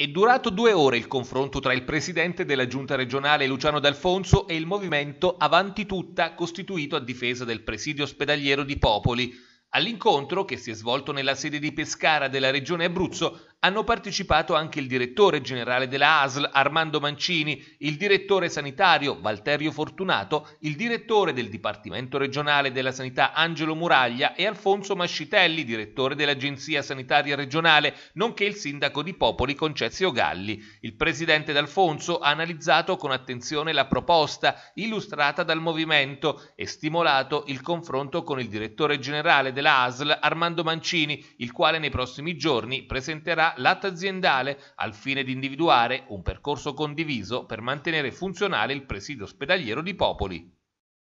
È durato due ore il confronto tra il presidente della giunta regionale Luciano D'Alfonso e il movimento Avanti Tutta costituito a difesa del presidio ospedaliero di Popoli. All'incontro, che si è svolto nella sede di Pescara della regione Abruzzo, hanno partecipato anche il direttore generale della ASL Armando Mancini, il direttore sanitario Valterio Fortunato, il direttore del Dipartimento regionale della sanità Angelo Muraglia e Alfonso Mascitelli, direttore dell'Agenzia sanitaria regionale, nonché il sindaco di Popoli Concezio Galli. Il presidente D'Alfonso ha analizzato con attenzione la proposta illustrata dal movimento e stimolato il confronto con il direttore generale della ASL Armando Mancini, il quale nei prossimi giorni presenterà realizzerà aziendale al fine di individuare un percorso condiviso per mantenere funzionale il presidio ospedaliero di Popoli.